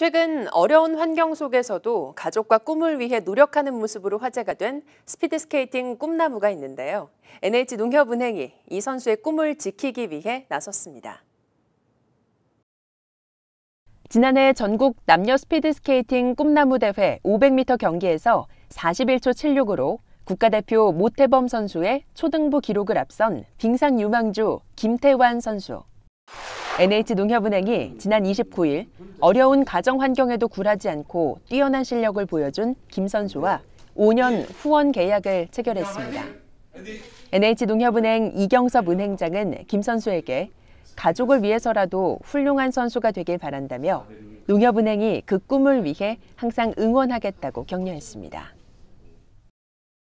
최근 어려운 환경 속에서도 가족과 꿈을 위해 노력하는 모습으로 화제가 된 스피드스케이팅 꿈나무가 있는데요. NH농협은행이 이 선수의 꿈을 지키기 위해 나섰습니다. 지난해 전국 남녀 스피드스케이팅 꿈나무 대회 500m 경기에서 41초 76으로 국가대표 모태범 선수의 초등부 기록을 앞선 빙상 유망주 김태환 선수. NH농협은행이 지난 29일 어려운 가정 환경에도 굴하지 않고 뛰어난 실력을 보여준 김선수와 5년 후원 계약을 체결했습니다. NH농협은행 이경섭 은행장은 김선수에게 가족을 위해서라도 훌륭한 선수가 되길 바란다며 농협은행이 그 꿈을 위해 항상 응원하겠다고 격려했습니다.